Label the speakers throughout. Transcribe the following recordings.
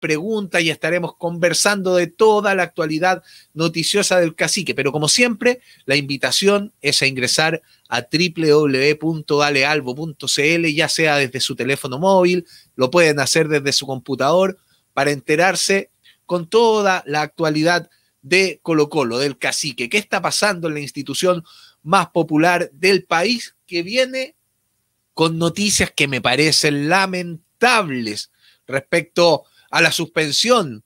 Speaker 1: preguntas y estaremos conversando de toda la actualidad noticiosa del cacique. Pero como siempre, la invitación es a ingresar a www.dalealvo.cl, ya sea desde su teléfono móvil, lo pueden hacer desde su computador, para enterarse con toda la actualidad de Colo Colo, del cacique, qué está pasando en la institución más popular del país que viene con noticias que me parecen lamentables respecto a la suspensión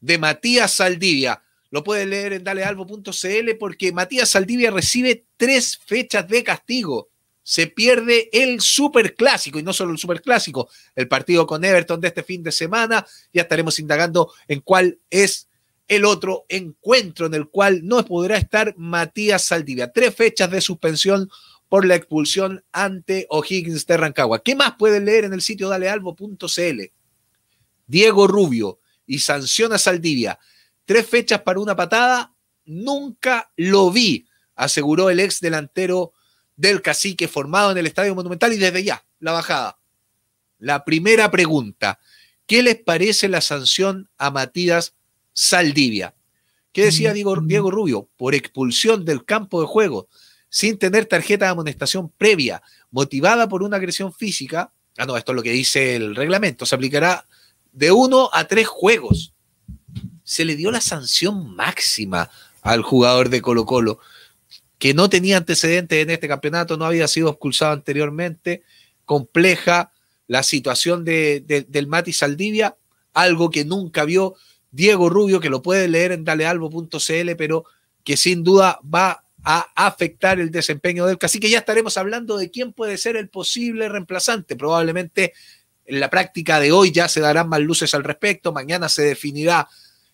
Speaker 1: de Matías Saldivia. Lo puedes leer en dalealvo.cl porque Matías Saldivia recibe tres fechas de castigo. Se pierde el superclásico y no solo el superclásico, el partido con Everton de este fin de semana. Ya estaremos indagando en cuál es el otro encuentro en el cual no podrá estar Matías Saldivia. Tres fechas de suspensión por la expulsión ante O'Higgins de Rancagua. ¿Qué más pueden leer en el sitio dalealvo.cl? Diego Rubio y sanciona a Saldivia. Tres fechas para una patada, nunca lo vi, aseguró el ex delantero del cacique formado en el Estadio Monumental y desde ya, la bajada. La primera pregunta, ¿qué les parece la sanción a Matías Saldivia? ¿Qué decía mm, mm. Diego Rubio? Por expulsión del campo de juego, sin tener tarjeta de amonestación previa, motivada por una agresión física. Ah, no, esto es lo que dice el reglamento. Se aplicará de uno a tres juegos. Se le dio la sanción máxima al jugador de Colo Colo, que no tenía antecedentes en este campeonato, no había sido expulsado anteriormente, compleja la situación de, del Mati Saldivia, algo que nunca vio Diego Rubio, que lo puede leer en dalealbo.cl, pero que sin duda va a afectar el desempeño del así que Ya estaremos hablando de quién puede ser el posible reemplazante, probablemente en la práctica de hoy ya se darán más luces al respecto, mañana se definirá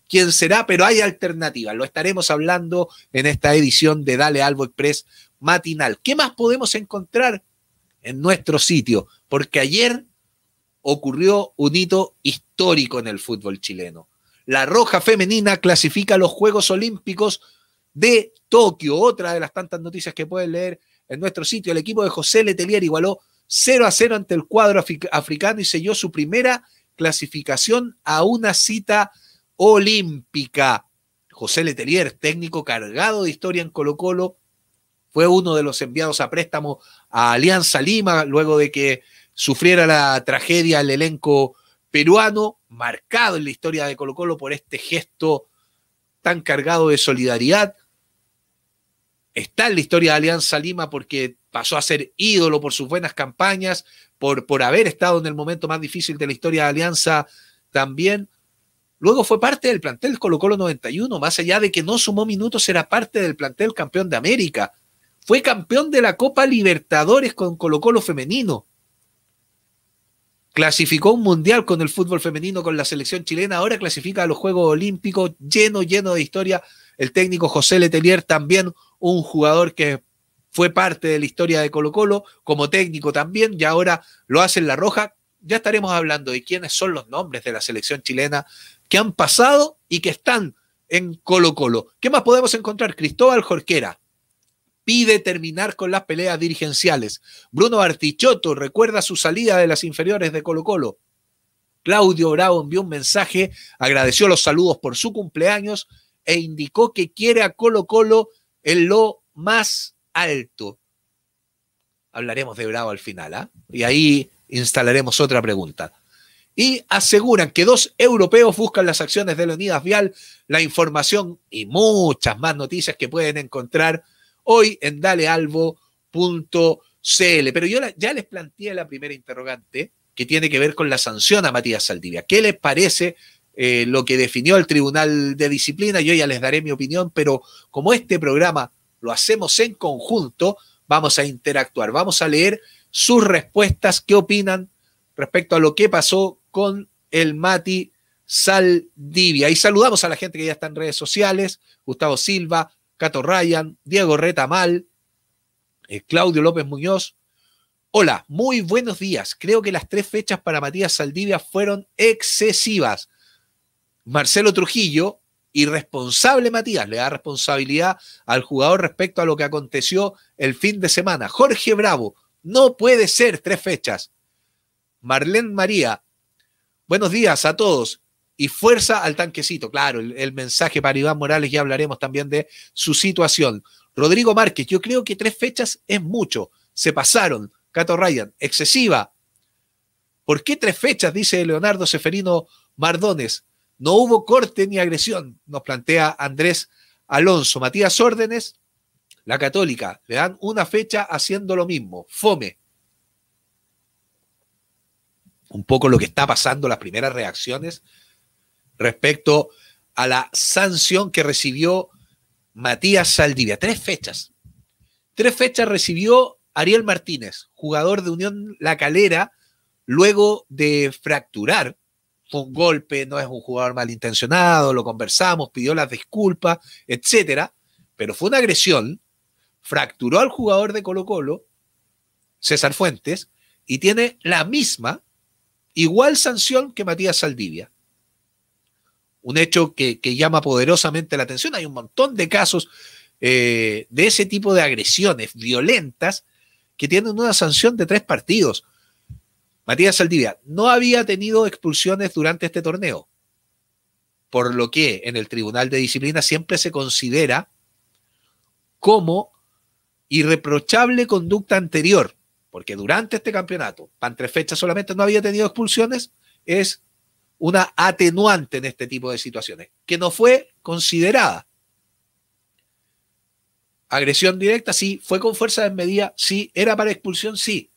Speaker 1: quién será, pero hay alternativas. Lo estaremos hablando en esta edición de Dale Albo Express matinal. ¿Qué más podemos encontrar en nuestro sitio? Porque ayer ocurrió un hito histórico en el fútbol chileno. La Roja Femenina clasifica los Juegos Olímpicos de Tokio, otra de las tantas noticias que pueden leer en nuestro sitio. El equipo de José Letelier igualó 0 a 0 ante el cuadro africano y selló su primera clasificación a una cita olímpica. José Letelier, técnico cargado de historia en Colo Colo, fue uno de los enviados a préstamo a Alianza Lima luego de que sufriera la tragedia el elenco peruano, marcado en la historia de Colo Colo por este gesto tan cargado de solidaridad. Está en la historia de Alianza Lima porque pasó a ser ídolo por sus buenas campañas, por, por haber estado en el momento más difícil de la historia de Alianza también. Luego fue parte del plantel Colo Colo 91, más allá de que no sumó minutos, era parte del plantel campeón de América. Fue campeón de la Copa Libertadores con Colo Colo femenino. Clasificó un mundial con el fútbol femenino, con la selección chilena. Ahora clasifica a los Juegos Olímpicos lleno, lleno de historia. El técnico José Letelier, también un jugador que fue parte de la historia de Colo Colo, como técnico también, y ahora lo hace en La Roja. Ya estaremos hablando de quiénes son los nombres de la selección chilena que han pasado y que están en Colo Colo. ¿Qué más podemos encontrar? Cristóbal Jorquera pide terminar con las peleas dirigenciales. Bruno Artichoto recuerda su salida de las inferiores de Colo Colo. Claudio Bravo envió un mensaje, agradeció los saludos por su cumpleaños e indicó que quiere a Colo Colo en lo más alto. Hablaremos de Bravo al final, ¿ah? Y ahí instalaremos otra pregunta. Y aseguran que dos europeos buscan las acciones de la Leonidas Vial, la información y muchas más noticias que pueden encontrar hoy en dalealvo.cl Pero yo ya les planteé la primera interrogante que tiene que ver con la sanción a Matías Saldivia. ¿Qué les parece eh, lo que definió el Tribunal de Disciplina? Yo ya les daré mi opinión, pero como este programa lo hacemos en conjunto, vamos a interactuar, vamos a leer sus respuestas, qué opinan respecto a lo que pasó con el Mati Saldivia. Y saludamos a la gente que ya está en redes sociales, Gustavo Silva, Cato Ryan, Diego Retamal, eh, Claudio López Muñoz. Hola, muy buenos días. Creo que las tres fechas para Matías Saldivia fueron excesivas. Marcelo Trujillo, irresponsable Matías, le da responsabilidad al jugador respecto a lo que aconteció el fin de semana. Jorge Bravo, no puede ser tres fechas. Marlene María, buenos días a todos y fuerza al tanquecito. Claro, el, mensaje para Iván Morales, ya hablaremos también de su situación. Rodrigo Márquez, yo creo que tres fechas es mucho. Se pasaron. Cato Ryan, excesiva. ¿Por qué tres fechas? Dice Leonardo Seferino Mardones. No hubo corte ni agresión, nos plantea Andrés Alonso. Matías Órdenes, la católica, le dan una fecha haciendo lo mismo. Fome. Un poco lo que está pasando, las primeras reacciones respecto a la sanción que recibió Matías Saldivia. Tres fechas. Tres fechas recibió Ariel Martínez, jugador de Unión La Calera, luego de fracturar fue un golpe, no es un jugador malintencionado, lo conversamos, pidió las disculpas, etcétera, pero fue una agresión, fracturó al jugador de Colo Colo, César Fuentes, y tiene la misma, igual sanción que Matías Saldivia. Un hecho que, llama poderosamente la atención. Hay un montón de casos eh, de ese tipo de agresiones violentas que tienen una sanción de tres partidos Matías Saldivia no había tenido expulsiones durante este torneo, por lo que en el Tribunal de Disciplina siempre se considera como irreprochable conducta anterior, porque durante este campeonato, para tres fechas solamente, no había tenido expulsiones, es una atenuante en este tipo de situaciones, que no fue considerada. Agresión directa, sí. Fue con fuerza desmedida, sí. Era para expulsión, sí.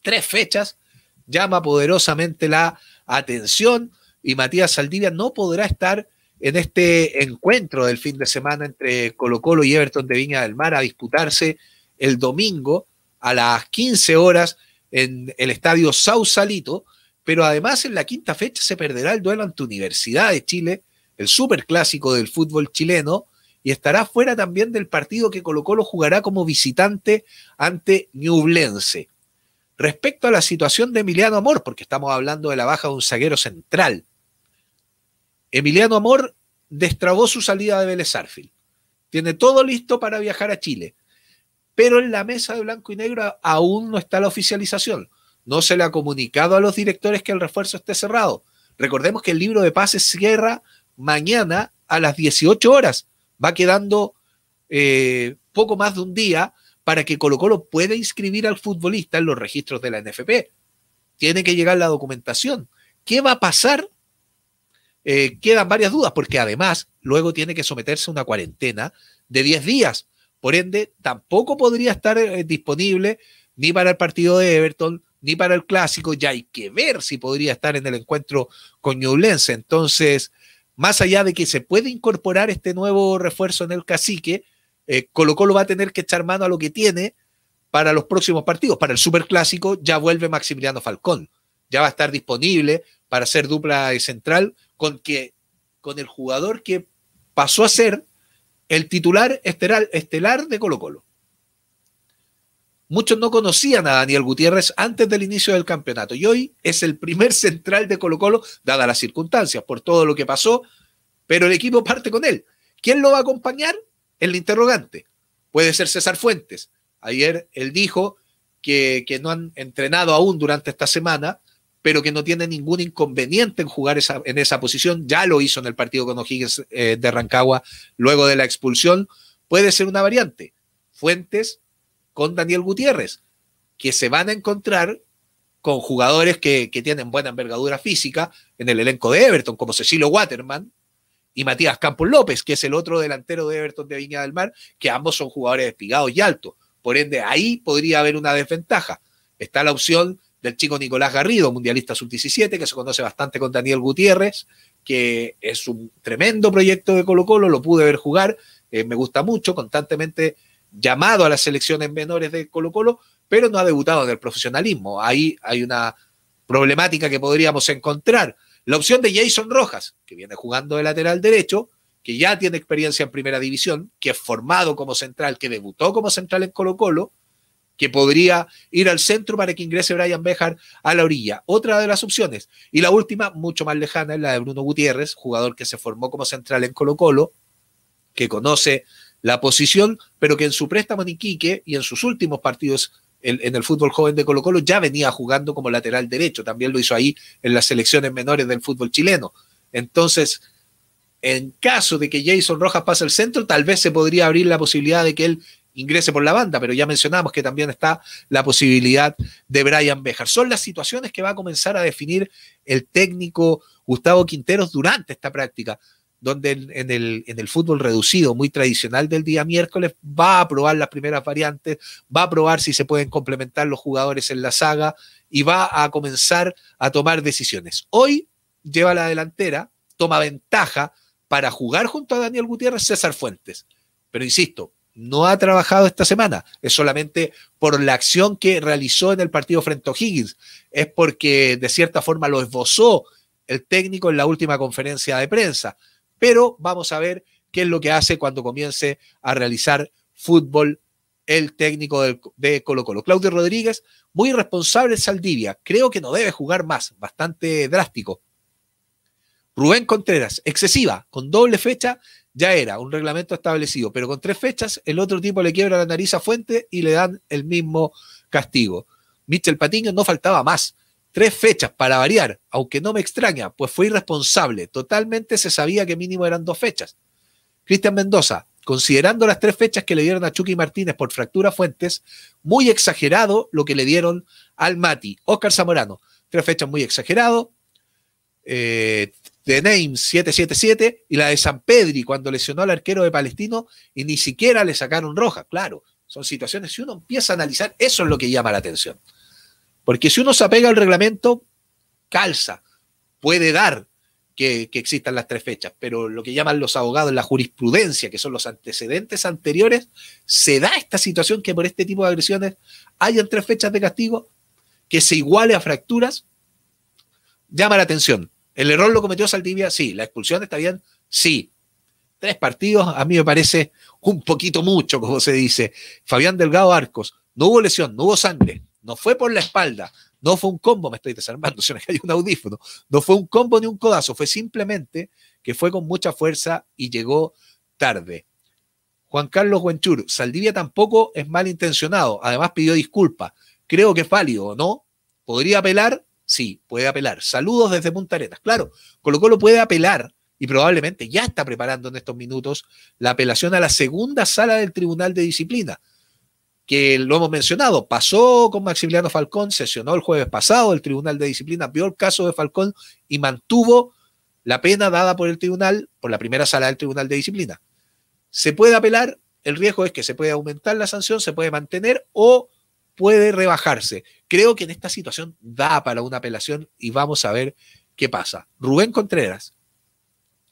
Speaker 1: Tres fechas llama poderosamente la atención y Matías Saldivia no podrá estar en este encuentro del fin de semana entre Colo Colo y Everton de Viña del Mar a disputarse el domingo a las 15 horas en el estadio Sausalito, pero además en la quinta fecha se perderá el duelo ante Universidad de Chile, el superclásico del fútbol chileno, y estará fuera también del partido que Colo Colo jugará como visitante ante Ñublense respecto a la situación de Emiliano Amor, porque estamos hablando de la baja de un zaguero central. Emiliano Amor destrabó su salida de Vélez Tiene todo listo para viajar a Chile. Pero en la mesa de blanco y negro aún no está la oficialización. No se le ha comunicado a los directores que el refuerzo esté cerrado. Recordemos que el libro de pases cierra mañana a las 18 horas. Va quedando eh, poco más de un día para que Colo Colo pueda inscribir al futbolista en los registros de la NFP. Tiene que llegar la documentación. ¿Qué va a pasar? Eh, quedan varias dudas, porque además luego tiene que someterse a una cuarentena de 10 días. Por ende, tampoco podría estar eh, disponible ni para el partido de Everton, ni para el clásico. Ya hay que ver si podría estar en el encuentro con Ñublense. Entonces, más allá de que se puede incorporar este nuevo refuerzo en el cacique, eh, Colo Colo va a tener que echar mano a lo que tiene para los próximos partidos. Para el Superclásico ya vuelve Maximiliano Falcón, ya va a estar disponible para ser dupla central con, que, con el jugador que pasó a ser el titular estelar, estelar de Colo Colo. Muchos no conocían a Daniel Gutiérrez antes del inicio del campeonato y hoy es el primer central de Colo Colo, dadas las circunstancias, por todo lo que pasó, pero el equipo parte con él. ¿Quién lo va a acompañar? el interrogante. Puede ser César Fuentes. Ayer él dijo que, no han entrenado aún durante esta semana, pero que no tiene ningún inconveniente en jugar esa, en esa posición. Ya lo hizo en el partido con O'Higgins eh, de Rancagua luego de la expulsión. Puede ser una variante. Fuentes con Daniel Gutiérrez, que se van a encontrar con jugadores que, que tienen buena envergadura física en el elenco de Everton, como Cecilio Waterman, y Matías Campos López, que es el otro delantero de Everton de Viña del Mar, que ambos son jugadores despigados y altos. Por ende, ahí podría haber una desventaja. Está la opción del chico Nicolás Garrido, mundialista sub-17, que se conoce bastante con Daniel Gutiérrez, que es un tremendo proyecto de Colo Colo, lo pude ver jugar, eh, me gusta mucho, constantemente llamado a las selecciones menores de Colo Colo, pero no ha debutado en el profesionalismo. Ahí hay una problemática que podríamos encontrar. La opción de Jason Rojas, que viene jugando de lateral derecho, que ya tiene experiencia en primera división, que es formado como central, que debutó como central en Colo Colo, que podría ir al centro para que ingrese Brian Bejar a la orilla. Otra de las opciones. Y la última, mucho más lejana, es la de Bruno Gutiérrez, jugador que se formó como central en Colo Colo, que conoce la posición, pero que en su préstamo en Iquique y en sus últimos partidos en el fútbol joven de Colo Colo ya venía jugando como lateral derecho, también lo hizo ahí en las selecciones menores del fútbol chileno. Entonces, en caso de que Jason Rojas pase al centro, tal vez se podría abrir la posibilidad de que él ingrese por la banda, pero ya mencionamos que también está la posibilidad de Brian Bejar. Son las situaciones que va a comenzar a definir el técnico Gustavo Quinteros durante esta práctica donde en, el, en el fútbol reducido, muy tradicional del día miércoles, va a probar las primeras variantes, va a probar si se pueden complementar los jugadores en la saga y va a comenzar a tomar decisiones. Hoy lleva la delantera, toma ventaja para jugar junto a Daniel Gutiérrez César Fuentes. Pero insisto, no ha trabajado esta semana, es solamente por la acción que realizó en el partido frente a Higgins. es porque de cierta forma lo esbozó el técnico en la última conferencia de prensa pero vamos a ver qué es lo que hace cuando comience a realizar fútbol el técnico de Colo Colo. Claudio Rodríguez, muy irresponsable Saldivia, creo que no debe jugar más, bastante drástico. Rubén Contreras, excesiva, con doble fecha ya era un reglamento establecido, pero con tres fechas el otro tipo le quiebra la nariz a Fuente y le dan el mismo castigo. Michel Patiño no faltaba más. Tres fechas para variar, aunque no me extraña, pues fue irresponsable. Totalmente se sabía que mínimo eran dos fechas. Cristian Mendoza, considerando las tres fechas que le dieron a Chucky Martínez por fractura Fuentes, muy exagerado lo que le dieron al Mati. Oscar Zamorano, tres fechas muy exagerado. Eh, The Name 777 y la de San Pedri cuando lesionó al arquero de Palestino y ni siquiera le sacaron roja. Claro, son situaciones, si uno empieza a analizar, eso es lo que llama la atención. Porque si uno se apega al reglamento, calza, puede dar que, existan las tres fechas, pero lo que llaman los abogados la jurisprudencia, que son los antecedentes anteriores, se da esta situación que por este tipo de agresiones hayan tres fechas de castigo, que se iguale a fracturas, llama la atención. ¿El error lo cometió Saldivia? Sí. ¿La expulsión está bien? Sí. Tres partidos, a mí me parece un poquito mucho, como se dice. Fabián Delgado Arcos, no hubo lesión, no hubo sangre, no fue por la espalda, no fue un combo, me estoy desarmando, se me un audífono. No fue un combo ni un codazo, fue simplemente que fue con mucha fuerza y llegó tarde. Juan Carlos Huenchur, Saldivia tampoco es malintencionado, además pidió disculpas. Creo que es válido, ¿no? ¿Podría apelar? Sí, puede apelar. Saludos desde Punta Claro, Colo lo puede apelar y probablemente ya está preparando en estos minutos la apelación a la segunda sala del Tribunal de Disciplina que lo hemos mencionado, pasó con Maximiliano Falcón, sesionó el jueves pasado, el Tribunal de Disciplina vio el caso de Falcón y mantuvo la pena dada por el tribunal, por la primera sala del Tribunal de Disciplina. Se puede apelar, el riesgo es que se puede aumentar la sanción, se puede mantener o puede rebajarse. Creo que en esta situación da para una apelación y vamos a ver qué pasa. Rubén Contreras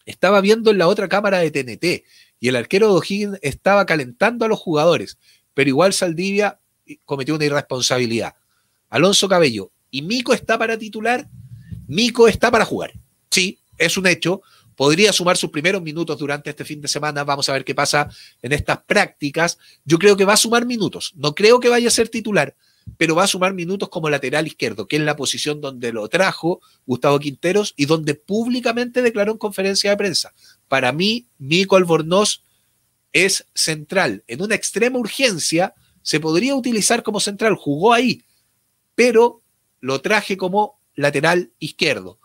Speaker 1: estaba viendo en la otra cámara de TNT y el arquero de O'Higgins estaba calentando a los jugadores pero igual Saldivia eh, cometió una irresponsabilidad. Alonso Cabello, ¿y Mico está para titular? Mico está para jugar. Sí, es un hecho. Podría sumar sus primeros minutos durante este fin de semana. Vamos a ver qué pasa en estas prácticas. Yo creo que va a sumar minutos. No creo que vaya a ser titular, pero va a sumar minutos como lateral izquierdo, que es la posición donde lo trajo Gustavo Quinteros y donde públicamente declaró en conferencia de prensa. Para mí, Mico Albornoz es central. En una extrema urgencia se podría utilizar como central, jugó ahí, pero lo traje como lateral izquierdo.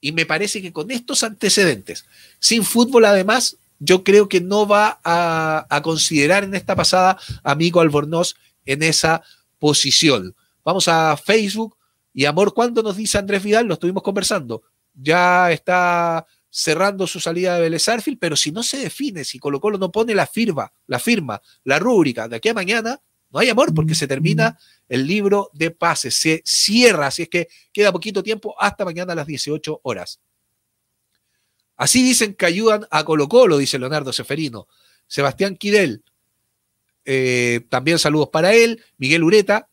Speaker 1: Y me parece que con estos antecedentes, sin fútbol además, yo creo que no va a, considerar en esta pasada a Albornoz en esa posición. Vamos a Facebook y Amor, ¿cuándo nos dice Andrés Vidal? Lo estuvimos conversando. Ya está cerrando su salida de Vélez pero si no se define, si Colo Colo no pone la firma, la firma, la rúbrica de aquí a mañana, no hay amor porque se termina mm-hmm. el libro de pases, se cierra, así es que queda poquito tiempo hasta mañana a las 18 horas. Así dicen que ayudan a Colo Colo, dice Leonardo Seferino. Sebastián Quidel, eh, también saludos para él. Miguel Ureta,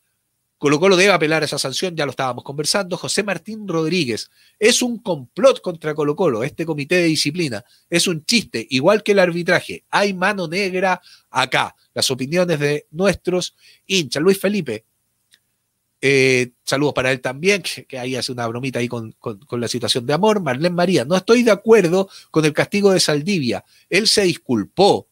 Speaker 1: Colo Colo debe apelar a esa sanción, ya lo estábamos conversando. José Martín Rodríguez, es un complot contra Colo Colo, este comité de disciplina, es un chiste, igual que el arbitraje. Hay mano negra acá. Las opiniones de nuestros hinchas. Luis Felipe, eh, saludos para él también, que ahí hace una bromita ahí con, con, la situación de amor. Marlene María, no estoy de acuerdo con el castigo de Saldivia. Él se disculpó.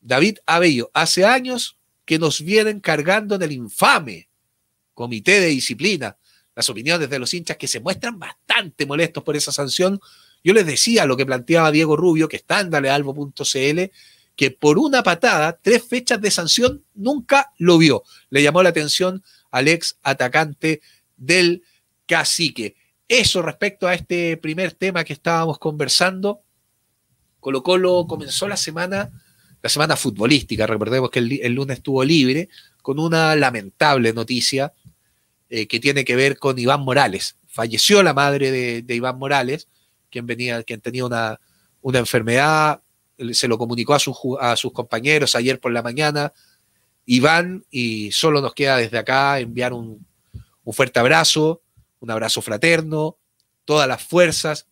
Speaker 1: David Abello, hace años que nos vienen cargando en el infame comité de disciplina. Las opiniones de los hinchas que se muestran bastante molestos por esa sanción. Yo les decía lo que planteaba Diego Rubio, que está en que por una patada, tres fechas de sanción, nunca lo vio. Le llamó la atención al ex atacante del cacique. Eso respecto a este primer tema que estábamos conversando. Colo Colo comenzó la semana la semana futbolística. Recordemos que el, lunes estuvo libre con una lamentable noticia eh, que tiene que ver con Iván Morales. Falleció la madre de, Iván Morales, quien, venía, quien tenía una, una enfermedad, se lo comunicó a, a sus compañeros ayer por la mañana. Iván, y solo nos queda desde acá enviar un, un fuerte abrazo, un abrazo fraterno, todas las fuerzas,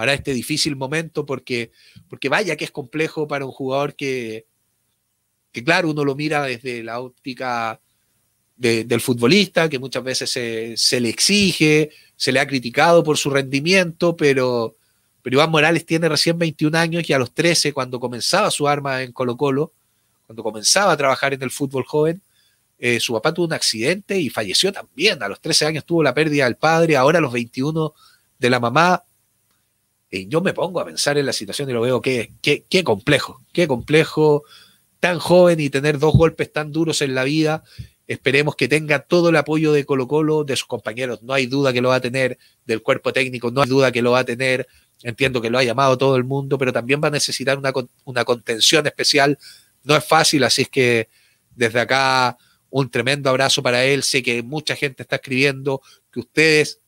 Speaker 1: para este difícil momento, porque, porque vaya que es complejo para un jugador que, claro, uno lo mira desde la óptica del futbolista, que muchas veces se, le exige, se le ha criticado por su rendimiento, pero, pero Iván Morales tiene recién 21 años y a los 13, cuando comenzaba su arma en Colo Colo, cuando comenzaba a trabajar en el fútbol joven, eh, su papá tuvo un accidente y falleció también. A los 13 años tuvo la pérdida del padre, ahora a los 21 de la mamá y yo me pongo a pensar en la situación y lo veo qué, qué, complejo, qué complejo, tan joven y tener dos golpes tan duros en la vida. Esperemos que tenga todo el apoyo de Colo Colo, de sus compañeros, no hay duda que lo va a tener, del cuerpo técnico, no hay duda que lo va a tener. Entiendo que lo ha llamado todo el mundo, pero también va a necesitar una, una contención especial. No es fácil, así es que desde acá un tremendo abrazo para él. Sé que mucha gente está escribiendo, que ustedes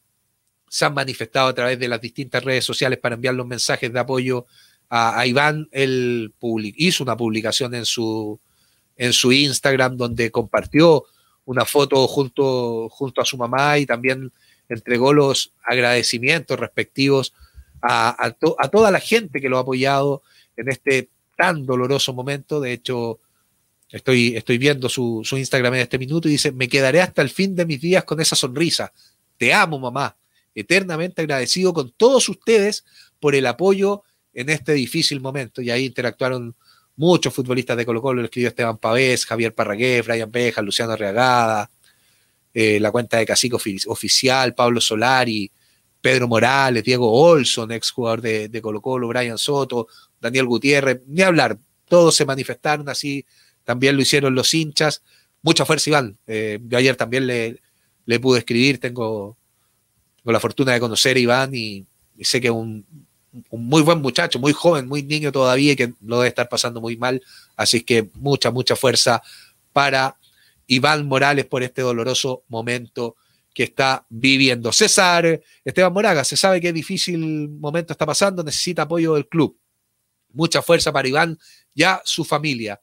Speaker 1: se han manifestado a través de las distintas redes sociales para enviar los mensajes de apoyo a, Iván. Él hizo una publicación en su, en su Instagram donde compartió una foto junto, junto a su mamá y también entregó los agradecimientos respectivos a, a toda la gente que lo ha apoyado en este tan doloroso momento. De hecho, estoy, estoy viendo su, su Instagram en este minuto y dice, me quedaré hasta el fin de mis días con esa sonrisa. Te amo, mamá eternamente agradecido con todos ustedes por el apoyo en este difícil momento. Y ahí interactuaron muchos futbolistas de Colo Colo, lo escribió Esteban Pavés, Javier Parragué, Brian Beja, Luciano Reagada, eh, la cuenta de Cacico Oficial, Pablo Solari, Pedro Morales, Diego Olson, exjugador de, de Colo Colo, Brian Soto, Daniel Gutiérrez, ni hablar, todos se manifestaron así, también lo hicieron los hinchas. Mucha fuerza, Iván. Eh, yo ayer también le, le pude escribir, tengo con la fortuna de conocer a Iván y, sé que es un, muy buen muchacho, muy joven, muy niño todavía y que lo debe estar pasando muy mal. Así que mucha, mucha fuerza para Iván Morales por este doloroso momento que está viviendo. César Esteban Moraga, se sabe qué difícil momento está pasando, necesita apoyo del club. Mucha fuerza para Iván y a su familia.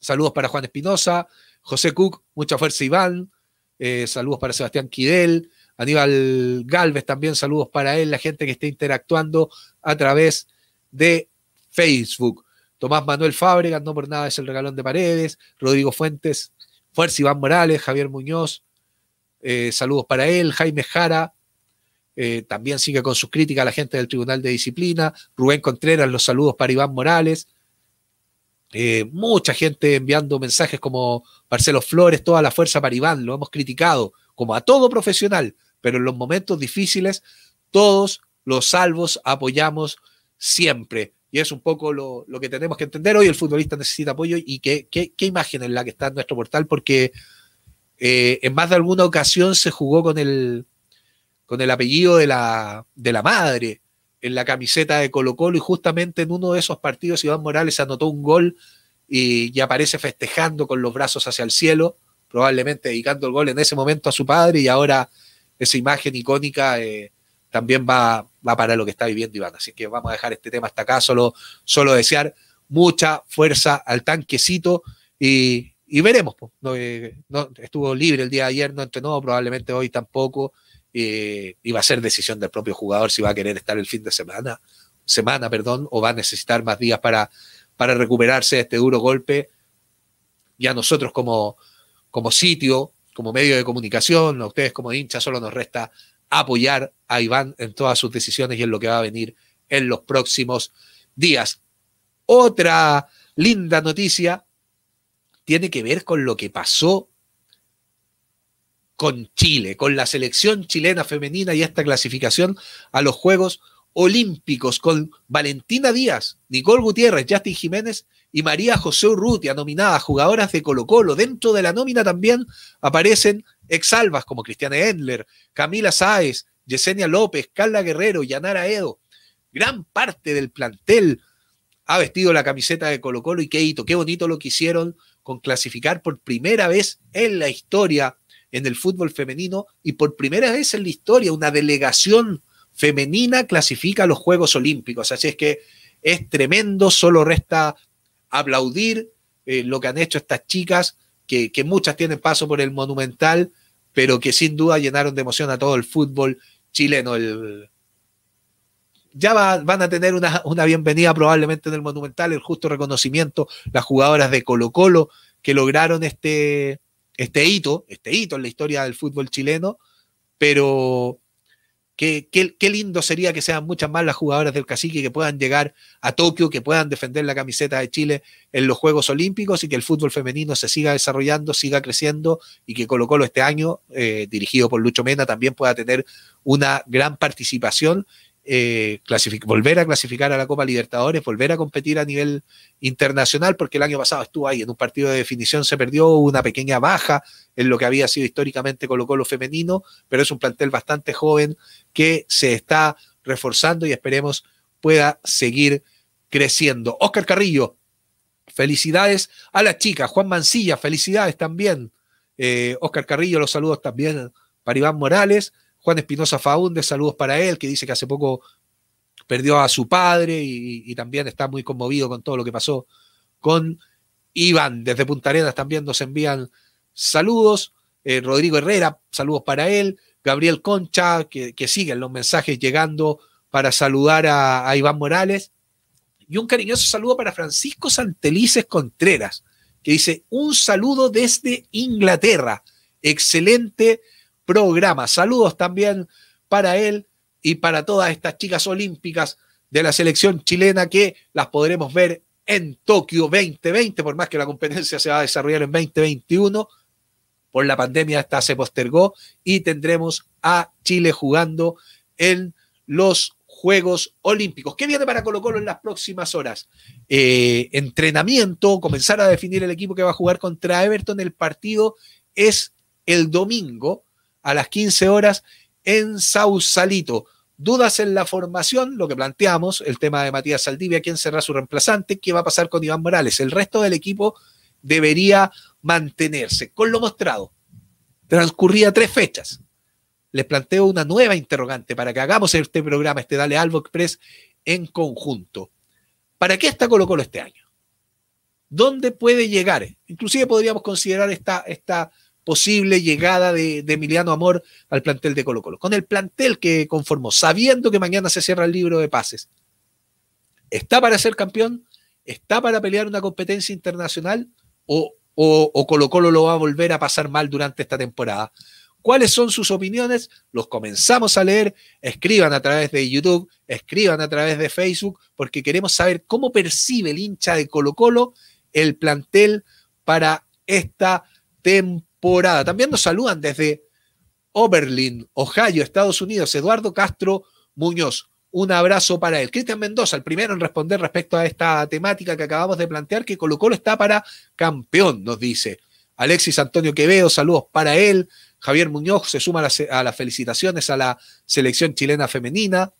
Speaker 1: Saludos para Juan Espinosa, José Cook, mucha fuerza Iván. Eh, saludos para Sebastián Quidel. Aníbal Galvez también, saludos para él, la gente que está interactuando a través de Facebook. Tomás Manuel Fábregas, no por nada es el regalón de paredes. Rodrigo Fuentes, Fuerza Iván Morales, Javier Muñoz, eh, saludos para él. Jaime Jara, eh, también sigue con sus críticas a la gente del Tribunal de Disciplina. Rubén Contreras, los saludos para Iván Morales. Eh, mucha gente enviando mensajes como Marcelo Flores, toda la fuerza para Iván, lo hemos criticado, como a todo profesional, pero en los momentos difíciles todos los salvos apoyamos siempre. Y es un poco lo, que tenemos que entender hoy. El futbolista necesita apoyo y qué, qué, qué imagen es la que está en nuestro portal, porque eh, en más de alguna ocasión se jugó con el, con el apellido de la, de la madre en la camiseta de Colo Colo y justamente en uno de esos partidos Iván Morales anotó un gol y, y, aparece festejando con los brazos hacia el cielo, probablemente dedicando el gol en ese momento a su padre y ahora esa imagen icónica eh, también va, va, para lo que está viviendo Iván. Así que vamos a dejar este tema hasta acá, solo, solo desear mucha fuerza al tanquecito y, veremos. Eh, no, estuvo libre el día de ayer, no entrenó, probablemente hoy tampoco. y va a ser decisión del propio jugador si va a querer estar el fin de semana, semana, perdón, o va a necesitar más días para, para recuperarse de este duro golpe. Y a nosotros como, como sitio, como medio de comunicación, a ustedes como hinchas, solo nos resta apoyar a Iván en todas sus decisiones y en lo que va a venir en los próximos días. Otra linda noticia tiene que ver con lo que pasó con Chile, con la selección chilena femenina y esta clasificación a los Juegos Olímpicos, con Valentina Díaz, Nicole Gutiérrez, Justin Jiménez y María José Urrutia, nominadas jugadoras de Colo Colo. Dentro de la nómina también aparecen exalvas como Cristiane Endler, Camila Sáez, Yesenia López, Carla Guerrero, Yanara Edo. Gran parte del plantel ha vestido la camiseta de Colo Colo y qué hito, qué bonito lo que hicieron con clasificar por primera vez en la historia en el fútbol femenino y por primera vez en la historia una delegación femenina clasifica a los Juegos Olímpicos. Así es que es tremendo, solo resta aplaudir eh, lo que han hecho estas chicas, que, muchas tienen paso por el Monumental, pero que sin duda llenaron de emoción a todo el fútbol chileno. ya van a tener una, bienvenida probablemente en el Monumental, el justo reconocimiento, las jugadoras de Colo Colo que lograron este, este hito, este hito en la historia del fútbol chileno, pero Qué, qué, qué, lindo sería que sean muchas más las jugadoras del cacique que puedan llegar a Tokio, que puedan defender la camiseta de Chile en los Juegos Olímpicos y que el fútbol femenino se siga desarrollando, siga creciendo y que Colo Colo este año, eh, dirigido por Lucho Mena, también pueda tener una gran participación eh, volver a clasificar a la Copa Libertadores, volver a competir a nivel internacional, porque el año pasado estuvo ahí en un partido de definición, se perdió una pequeña baja en lo que había sido históricamente Colo Colo femenino, pero es un plantel bastante joven que se está reforzando y esperemos pueda seguir creciendo. Oscar Carrillo, felicidades a las chicas. Juan Mancilla, felicidades también. Eh, Oscar Carrillo, los saludos también para Iván Morales. Juan Espinosa Faunde, saludos para él, que dice que hace poco perdió a su padre y, también está muy conmovido con todo lo que pasó con Iván. Desde Punta Arenas también nos envían saludos. Eh, Rodrigo Herrera, saludos para él. Gabriel Concha, que, siguen los mensajes llegando para saludar a, a, Iván Morales. Y un cariñoso saludo para Francisco Santelices Contreras, que dice, un saludo desde Inglaterra. Excelente programa. Saludos también para él y para todas estas chicas olímpicas de la selección chilena que las podremos ver en Tokio 2020, por más que la competencia se va a desarrollar en 2021, por la pandemia esta se postergó y tendremos a Chile jugando en los Juegos Olímpicos. ¿Qué viene para Colo Colo en las próximas horas? Eh, entrenamiento, comenzar a definir el equipo que va a jugar contra Everton. El partido es el domingo a las 15 horas en Sausalito. Dudas en la formación, lo que planteamos, el tema de Matías Saldivia, quién será su reemplazante, qué va a pasar con Iván Morales. El resto del equipo debería mantenerse. Con lo mostrado, transcurría tres fechas. Les planteo una nueva interrogante para que hagamos este programa, este Dale Albo Express, en conjunto. ¿Para qué está Colo Colo este año? ¿Dónde puede llegar? Inclusive podríamos considerar esta, esta posible llegada de, Emiliano Amor al plantel de Colo Colo, con el plantel que conformó, sabiendo que mañana se cierra el libro de pases. ¿Está para ser campeón? ¿Está para pelear una competencia internacional? ¿O, o, o Colo Colo lo va a volver a pasar mal durante esta temporada? ¿Cuáles son sus opiniones? Los comenzamos a leer. Escriban a través de YouTube, escriban a través de Facebook, porque queremos saber cómo percibe el hincha de Colo Colo el plantel para esta temporada Porada. También nos saludan desde Oberlin, Ohio, Estados Unidos, Eduardo Castro Muñoz. Un abrazo para él. Cristian Mendoza, el primero en responder respecto a esta temática que acabamos de plantear, que Colo Colo está para campeón, nos dice. Alexis Antonio Quevedo, saludos para él. Javier Muñoz se suma a, a las felicitaciones a la selección chilena femenina.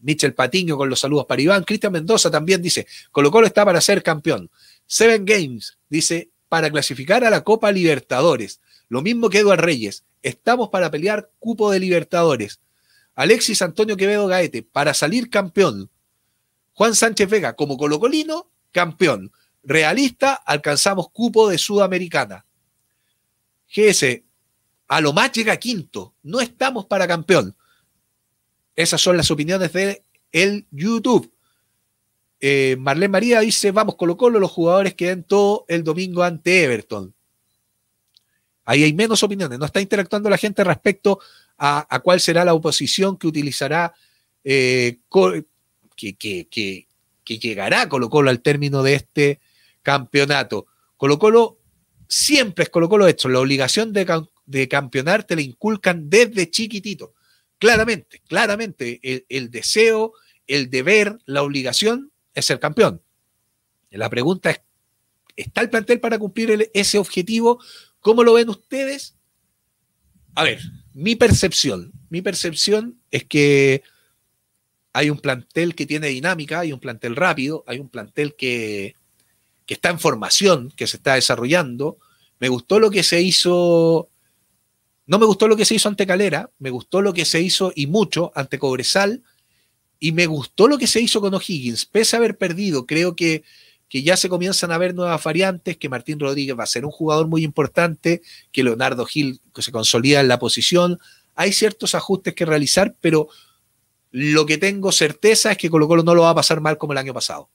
Speaker 1: Michel Patiño con los saludos para Iván. Cristian Mendoza también dice, Colo Colo está para ser campeón. Seven Games, dice para clasificar a la Copa Libertadores. Lo mismo que Eduard Reyes. Estamos para pelear cupo de Libertadores. Alexis Antonio Quevedo Gaete, para salir campeón. Juan Sánchez Vega, como colocolino, campeón. Realista, alcanzamos cupo de Sudamericana. GS, a lo más llega quinto. No estamos para campeón. Esas son las opiniones de el YouTube. Eh, Marlene María dice, vamos, Colo Colo, los jugadores que todo el domingo ante Everton. Ahí hay menos opiniones, no está interactuando la gente respecto a, cuál será la oposición que utilizará, eh, que, llegará Colo Colo al término de este campeonato. Colo Colo siempre es Colo Colo hecho. la obligación de, campeonar te la inculcan desde chiquitito. Claramente, claramente, el deseo, el deber, la obligación es el campeón. La pregunta es, ¿está el plantel para cumplir ese objetivo? ¿Cómo lo ven ustedes? A ver, mi percepción, mi percepción es que hay un plantel que tiene dinámica, hay un plantel rápido, hay un plantel que, que está en formación, que se está desarrollando. Me gustó lo que se hizo, no me gustó lo que se hizo ante Calera, me gustó lo que se hizo y mucho ante Cobresal, y me gustó lo que se hizo con O'Higgins, pese a haber perdido, creo que, que ya se comienzan a ver nuevas variantes, que Martín Rodríguez va a ser un jugador muy importante, que Leonardo Gil se consolida en la posición. Hay ciertos ajustes que realizar, pero lo que tengo certeza es que Colo Colo no lo va a pasar mal como el año pasado.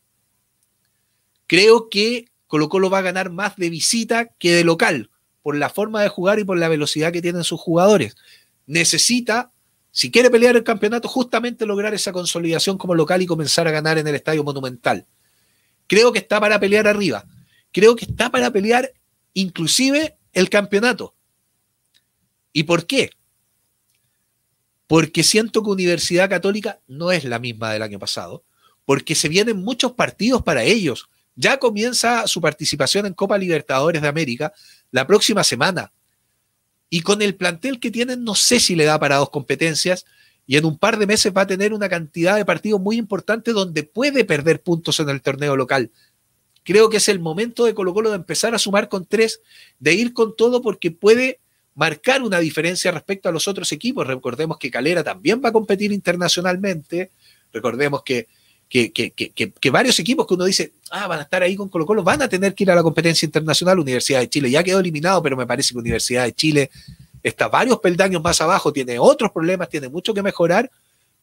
Speaker 1: Creo que Colo Colo va a ganar más de visita que de local, por la forma de jugar y por la velocidad que tienen sus jugadores. Necesita si quiere pelear el campeonato, justamente lograr esa consolidación como local y comenzar a ganar en el Estadio Monumental. Creo que está para pelear arriba. Creo que está para pelear inclusive el campeonato. ¿Y por qué? Porque siento que Universidad Católica no es la misma del año pasado, porque se vienen muchos partidos para ellos. Ya comienza su participación en Copa Libertadores de América la próxima semana y con el plantel que tienen no sé si le da para dos competencias y en un par de meses va a tener una cantidad de partidos muy importante donde puede perder puntos en el torneo local. Creo que es el momento de Colo Colo de empezar a sumar con tres, de ir con todo porque puede marcar una diferencia respecto a los otros equipos. Recordemos que Calera también va a competir internacionalmente. Recordemos que que, varios equipos que uno dice, ah, van a estar ahí con Colo Colo, van a tener que ir a la competencia internacional. Universidad de Chile ya quedó eliminado, pero me parece que Universidad de Chile está varios peldaños más abajo, tiene otros problemas, tiene mucho que mejorar.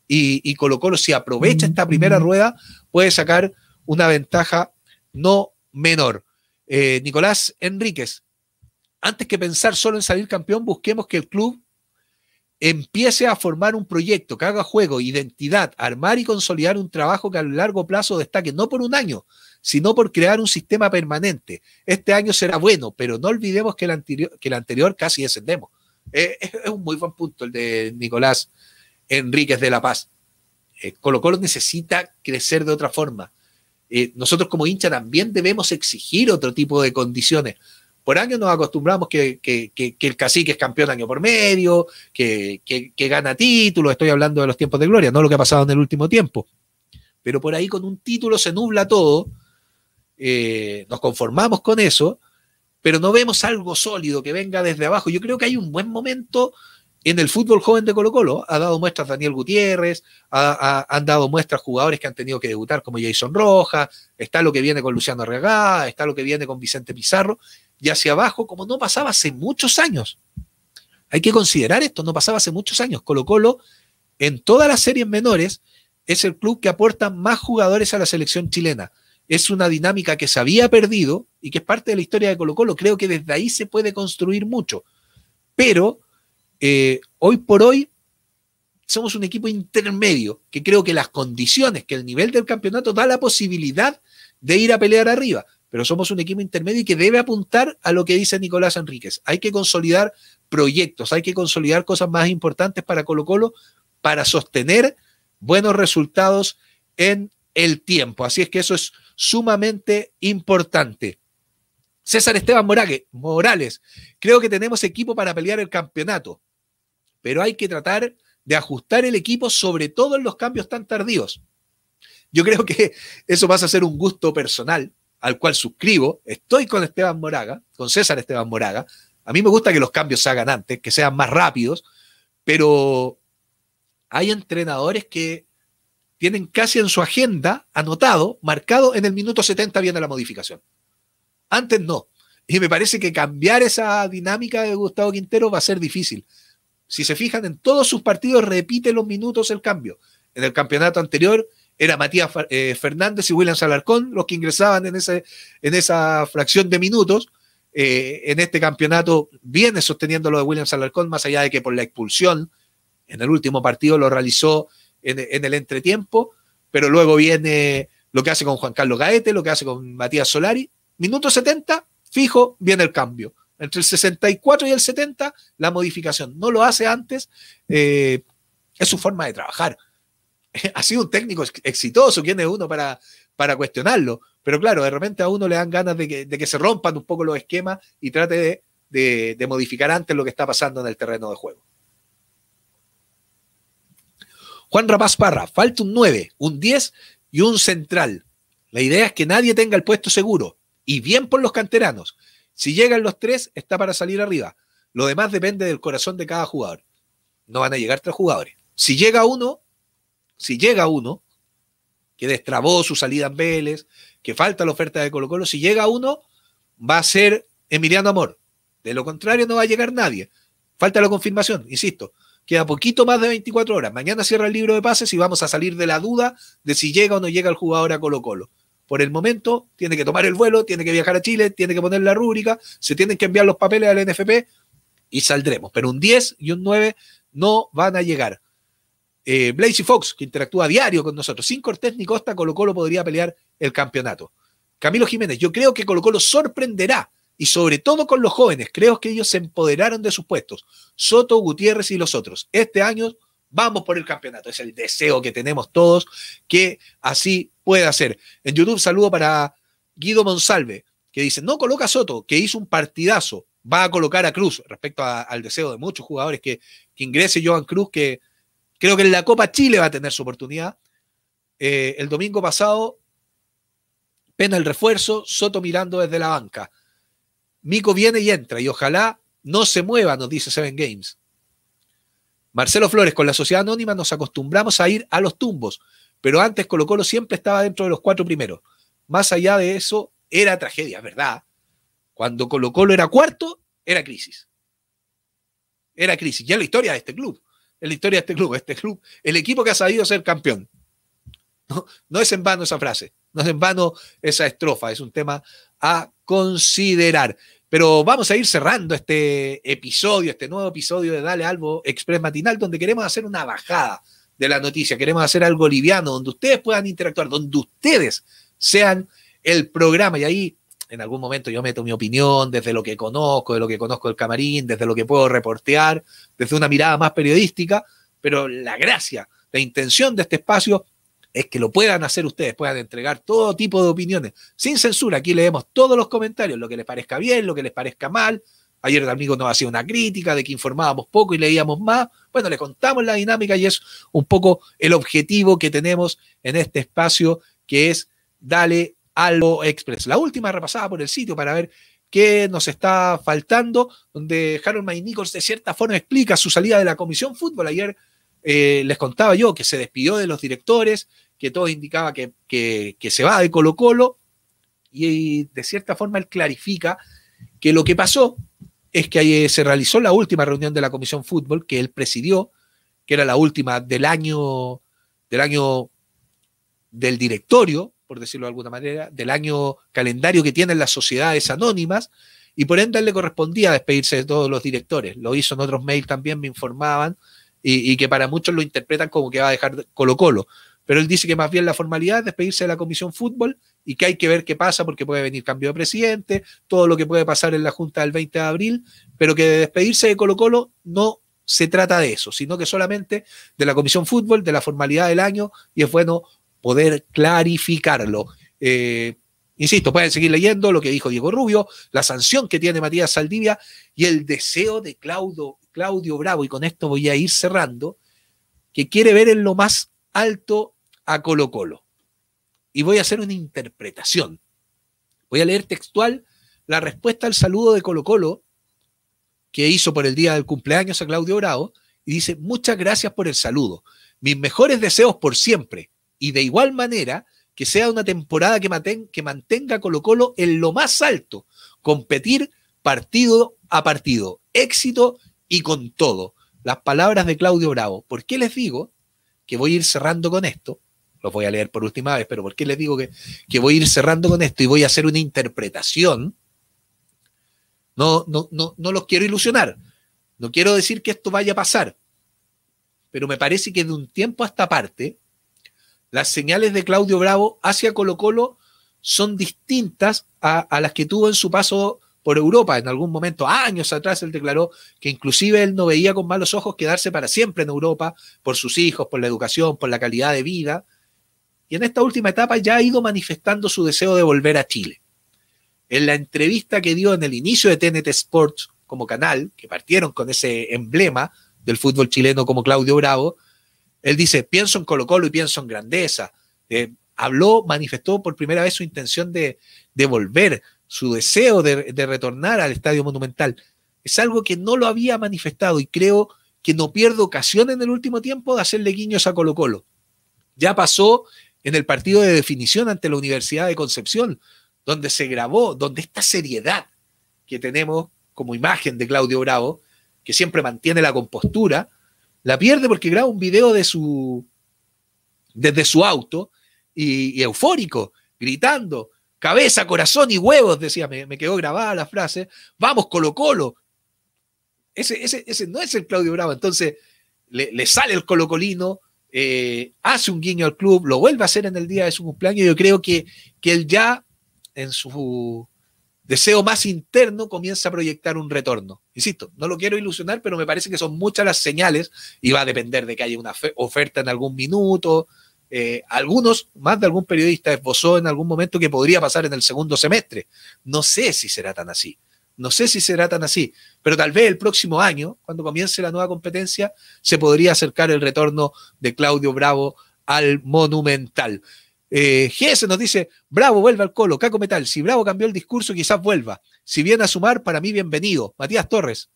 Speaker 1: Y, y Colo Colo, si aprovecha esta primera rueda, puede sacar una ventaja no menor. Eh, Nicolás Enríquez, antes que pensar solo en salir campeón, busquemos que el club empiece a formar un proyecto, que haga juego, identidad, armar y consolidar un trabajo que a largo plazo destaque, no por un año, sino por crear un sistema permanente. Este año será bueno, pero no olvidemos que el anterior, que el anterior casi descendemos. Eh, es un muy buen punto el de Nicolás Enríquez de La Paz. Eh, Colo Colo necesita crecer de otra forma. Eh, nosotros como hincha también debemos exigir otro tipo de condiciones por años nos acostumbramos que, el cacique es campeón año por medio, que, gana títulos, estoy hablando de los tiempos de gloria, no lo que ha pasado en el último tiempo. Pero por ahí con un título se nubla todo, eh, nos conformamos con eso, pero no vemos algo sólido que venga desde abajo. Yo creo que hay un buen momento en el fútbol joven de Colo Colo. Ha dado muestras Daniel Gutiérrez, han dado muestras jugadores que han tenido que debutar como Jason Rojas, está lo que viene con Luciano Regá, está lo que viene con Vicente Pizarro, y hacia abajo, como no pasaba hace muchos años. Hay que considerar esto, no pasaba hace muchos años. Colo Colo, en todas las series menores, es el club que aporta más jugadores a la selección chilena. Es una dinámica que se había perdido y que es parte de la historia de Colo Colo. Creo que desde ahí se puede construir mucho. Pero eh, hoy por hoy somos un equipo intermedio, que creo que las condiciones, que el nivel del campeonato da la posibilidad de ir a pelear arriba pero somos un equipo intermedio y que debe apuntar a lo que dice Nicolás Enríquez. Hay que consolidar proyectos, hay que consolidar cosas más importantes para Colo Colo para sostener buenos resultados en el tiempo. Así es que eso es sumamente importante. César Esteban Morales, creo que tenemos equipo para pelear el campeonato, pero hay que tratar de ajustar el equipo, sobre todo en los cambios tan tardíos. Yo creo que eso va a ser un gusto personal, al cual suscribo, estoy con Esteban Moraga, con César Esteban Moraga. A mí me gusta que los cambios se hagan antes, que sean más rápidos, pero hay entrenadores que tienen casi en su agenda anotado, marcado en el minuto 70 viene la modificación. Antes no. Y me parece que cambiar esa dinámica de Gustavo Quintero va a ser difícil. Si se fijan, en todos sus partidos repite los minutos el cambio. En el campeonato anterior era Matías eh, Fernández y William Salarcón los que ingresaban en, ese, en esa fracción de minutos. Eh, en este campeonato viene sosteniendo lo de William Salarcón, más allá de que por la expulsión en el último partido lo realizó en, el entretiempo, pero luego viene lo que hace con Juan Carlos Gaete, lo que hace con Matías Solari. Minuto 70, fijo, viene el cambio. Entre el 64 y el 70, la modificación. No lo hace antes, eh, es su forma de trabajar. ha sido un técnico exitoso, ¿quién es uno para, para cuestionarlo? Pero claro, de repente a uno le dan ganas de que, se rompan un poco los esquemas y trate de, de modificar antes lo que está pasando en el terreno de juego. Juan Rapaz Parra, falta un 9, un 10 y un central. La idea es que nadie tenga el puesto seguro. Y bien por los canteranos. Si llegan los tres, está para salir arriba. Lo demás depende del corazón de cada jugador. No van a llegar tres jugadores. Si llega uno, si llega uno, que destrabó su salida en Vélez, que falta la oferta de Colo Colo, si llega uno, va a ser Emiliano Amor. De lo contrario, no va a llegar nadie. Falta la confirmación, insisto. Queda poquito más de 24 horas. Mañana cierra el libro de pases y vamos a salir de la duda de si llega o no llega el jugador a Colo Colo. Por el momento, tiene que tomar el vuelo, tiene que viajar a Chile, tiene que poner la rúbrica, se tienen que enviar los papeles al NFP y saldremos. Pero un 10 y un 9 no van a llegar. Eh, Blazy Fox, que interactúa diario con nosotros. Sin Cortés ni Costa, Colo Colo podría pelear el campeonato. Camilo Jiménez, yo creo que Colo Colo sorprenderá y sobre todo con los jóvenes. Creo que ellos se empoderaron de sus puestos. Soto, Gutiérrez y los otros. Este año vamos por el campeonato. Es el deseo que tenemos todos que así pueda ser. En YouTube saludo para Guido Monsalve, que dice, no coloca Soto, que hizo un partidazo. Va a colocar a Cruz respecto al deseo de muchos jugadores que, que ingrese Joan Cruz, que Creo que en la Copa Chile va a tener su oportunidad. Eh, el domingo pasado, pena el refuerzo, Soto mirando desde la banca. Mico viene y entra, y ojalá no se mueva, nos dice Seven Games. Marcelo Flores, con la sociedad anónima nos acostumbramos a ir a los tumbos, pero antes Colo Colo siempre estaba dentro de los cuatro primeros. Más allá de eso, era tragedia, ¿verdad? Cuando Colo Colo era cuarto, era crisis. Era crisis. Ya la historia de este club en la historia de este club. Este club, el equipo que ha sabido ser campeón. No, no es en vano esa frase, no es en vano esa estrofa, es un tema a considerar. Pero vamos a ir cerrando este episodio, este nuevo episodio de Dale Albo Express Matinal, donde queremos hacer una bajada de la noticia, queremos hacer algo liviano, donde ustedes puedan interactuar, donde ustedes sean el programa. Y ahí en algún momento yo meto mi opinión desde lo que conozco, de lo que conozco el camarín, desde lo que puedo reportear, desde una mirada más periodística, pero la gracia, la intención de este espacio es que lo puedan hacer ustedes, puedan entregar todo tipo de opiniones, sin censura. Aquí leemos todos los comentarios, lo que les parezca bien, lo que les parezca mal. Ayer el amigo nos hacía una crítica de que informábamos poco y leíamos más. Bueno, le contamos la dinámica y es un poco el objetivo que tenemos en este espacio, que es darle Albo Express. La última repasada por el sitio para ver qué nos está faltando, donde Harold May Nichols de cierta forma explica su salida de la Comisión Fútbol. Ayer eh, les contaba yo que se despidió de los directores, que todo indicaba que, se va de Colo Colo, y, de cierta forma él clarifica que lo que pasó es que ayer eh, se realizó la última reunión de la Comisión Fútbol que él presidió, que era la última del año del año del directorio por decirlo de alguna manera, del año calendario que tienen las sociedades anónimas, y por ende le correspondía despedirse de todos los directores. Lo hizo en otros mails también, me informaban, y, que para muchos lo interpretan como que va a dejar Colo Colo. Pero él dice que más bien la formalidad es despedirse de la Comisión Fútbol y que hay que ver qué pasa porque puede venir cambio de presidente, todo lo que puede pasar en la Junta del 20 de abril, pero que de despedirse de Colo Colo no se trata de eso, sino que solamente de la Comisión Fútbol, de la formalidad del año, y es bueno poder clarificarlo. Eh, insisto, pueden seguir leyendo lo que dijo Diego Rubio, la sanción que tiene Matías Saldivia y el deseo de Claudio, Claudio Bravo, y con esto voy a ir cerrando, que quiere ver en lo más alto a Colo Colo. Y voy a hacer una interpretación. Voy a leer textual la respuesta al saludo de Colo Colo que hizo por el día del cumpleaños a Claudio Bravo y dice, muchas gracias por el saludo. Mis mejores deseos por siempre y de igual manera que sea una temporada que, mantenga, que Colo Colo en lo más alto, competir partido a partido, éxito y con todo. Las palabras de Claudio Bravo. ¿Por qué les digo que voy a ir cerrando con esto? Los voy a leer por última vez, pero ¿por qué les digo que, que voy a ir cerrando con esto y voy a hacer una interpretación? No, no, no, no los quiero ilusionar. No quiero decir que esto vaya a pasar. Pero me parece que de un tiempo a esta parte, las señales de Claudio Bravo hacia Colo Colo son distintas a, las que tuvo en su paso por Europa. En algún momento, años atrás, él declaró que inclusive él no veía con malos ojos quedarse para siempre en Europa por sus hijos, por la educación, por la calidad de vida. Y en esta última etapa ya ha ido manifestando su deseo de volver a Chile. En la entrevista que dio en el inicio de TNT Sports como canal, que partieron con ese emblema del fútbol chileno como Claudio Bravo, él dice, pienso en Colo Colo y pienso en grandeza. Eh, habló, manifestó por primera vez su intención de, devolver volver, su deseo de, de, retornar al Estadio Monumental. Es algo que no lo había manifestado y creo que no pierdo ocasión en el último tiempo de hacerle guiños a Colo Colo. Ya pasó en el partido de definición ante la Universidad de Concepción, donde se grabó, donde esta seriedad que tenemos como imagen de Claudio Bravo, que siempre mantiene la compostura, la pierde porque graba un video de su, desde su auto y, eufórico, gritando, cabeza, corazón y huevos, decía, me, quedó grabada la frase, vamos Colo Colo. Ese, ese, no es el Claudio Bravo, entonces le, sale el Colo Colino, eh, hace un guiño al club, lo vuelve a hacer en el día de su cumpleaños, yo creo que, que él ya en su deseo más interno comienza a proyectar un retorno. Insisto, no lo quiero ilusionar, pero me parece que son muchas las señales y va a depender de que haya una oferta en algún minuto. Eh, algunos, más de algún periodista esbozó en algún momento que podría pasar en el segundo semestre. No sé si será tan así. No sé si será tan así, pero tal vez el próximo año, cuando comience la nueva competencia, se podría acercar el retorno de Claudio Bravo al Monumental. Eh, nos dice, Bravo, vuelve al colo, Caco Metal, si Bravo cambió el discurso, quizás vuelva. Si viene a sumar, para mí bienvenido. Matías Torres,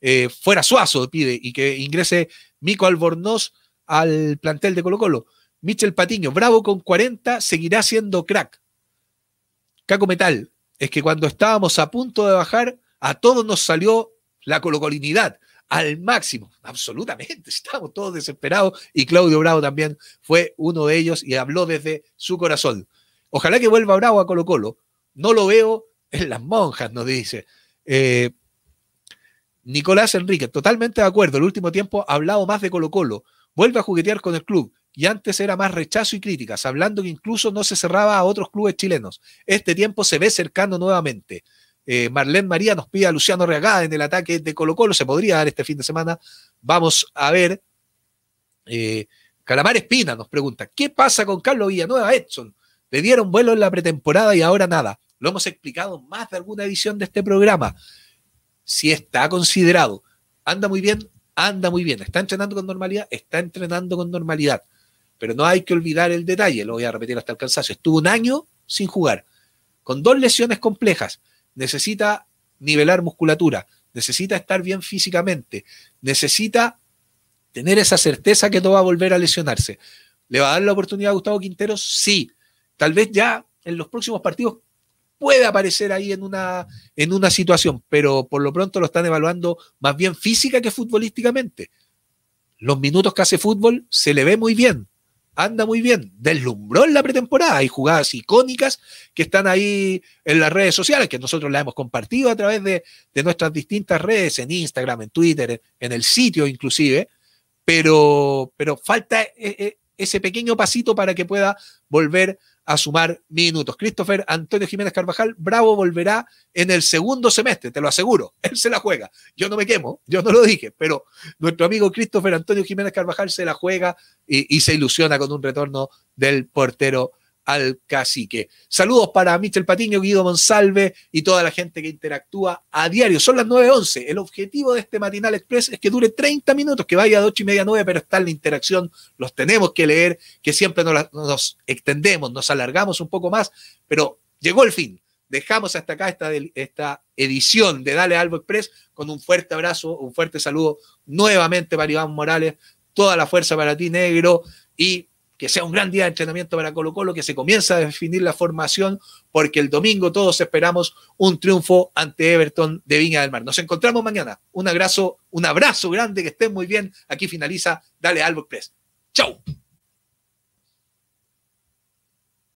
Speaker 1: eh, fuera Suazo, pide, y que ingrese Mico Albornoz al plantel de Colo Colo. Michel Patiño, Bravo con 40, seguirá siendo crack. Caco Metal, es que cuando estábamos a punto de bajar, a todos nos salió la colocolinidad al máximo. Absolutamente, estamos todos desesperados y Claudio Bravo también fue uno de ellos y habló desde su corazón. Ojalá que vuelva Bravo a Colo Colo. No lo veo en las monjas, nos dice. Eh, Nicolás Enrique, totalmente de acuerdo. El último tiempo ha hablado más de Colo Colo. Vuelve a juguetear con el club. Y antes era más rechazo y críticas, hablando que incluso no se cerraba a otros clubes chilenos. Este tiempo se ve cercano nuevamente. Eh, Marlene María nos pide a Luciano Reagada en el ataque de Colo Colo, se podría dar este fin de semana. Vamos a ver. Eh, Calamar Espina nos pregunta, ¿qué pasa con Carlos Villanueva Edson? Le dieron vuelo en la pretemporada y ahora nada. Lo hemos explicado en más de alguna edición de este programa. Si está considerado, anda muy bien, anda muy bien. Está entrenando con normalidad, está entrenando con normalidad. Pero no hay que olvidar el detalle, lo voy a repetir hasta el cansancio. Estuvo un año sin jugar, con dos lesiones complejas necesita nivelar musculatura, necesita estar bien físicamente, necesita tener esa certeza que no va a volver a lesionarse. ¿Le va a dar la oportunidad a Gustavo Quintero? Sí. Tal vez ya en los próximos partidos puede aparecer ahí en una, en una situación, pero por lo pronto lo están evaluando más bien física que futbolísticamente. Los minutos que hace fútbol se le ve muy bien, anda muy bien. Deslumbró en la pretemporada. Hay jugadas icónicas que están ahí en las redes sociales, que nosotros las hemos compartido a través de, de nuestras distintas redes, en Instagram, en Twitter, en, el sitio inclusive. Pero, pero falta eh, eh, ese pequeño pasito para que pueda volver a sumar minutos. Christopher Antonio Jiménez Carvajal, Bravo volverá en el segundo semestre, te lo aseguro, él se la juega. Yo no me quemo, yo no lo dije, pero nuestro amigo Christopher Antonio Jiménez Carvajal se la juega y, se ilusiona con un retorno del portero al cacique. Saludos para Michel Patiño, Guido Monsalve y toda la gente que interactúa a diario. Son las 9.11. El objetivo de este Matinal Express es que dure 30 minutos, que vaya de 8 y media a 9, pero está en la interacción, los tenemos que leer, que siempre nos, nos extendemos, nos alargamos un poco más, pero llegó el fin. Dejamos hasta acá esta, esta edición de Dale Albo Express con un fuerte abrazo, un fuerte saludo nuevamente para Iván Morales, toda la fuerza para ti, negro, y que sea un gran día de entrenamiento para Colo Colo, que se comienza a definir la formación, porque el domingo todos esperamos un triunfo ante Everton de Viña del Mar. Nos encontramos mañana. Un abrazo, un abrazo grande, que estén muy bien. Aquí finaliza Dale Albo Express. ¡Chau!